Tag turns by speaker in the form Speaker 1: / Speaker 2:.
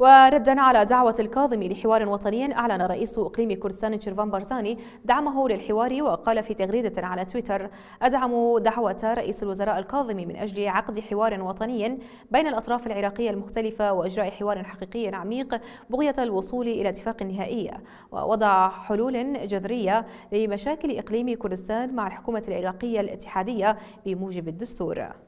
Speaker 1: وردا على دعوة الكاظمي لحوار وطني أعلن رئيس إقليم كردستان شيرفان بارزاني دعمه للحوار وقال في تغريدة على تويتر أدعم دعوة رئيس الوزراء الكاظمي من أجل عقد حوار وطني بين الأطراف العراقية المختلفة وإجراء حوار حقيقي عميق بغية الوصول إلى اتفاق نهائي ووضع حلول جذرية لمشاكل إقليم كردستان مع الحكومة العراقية الاتحادية بموجب الدستور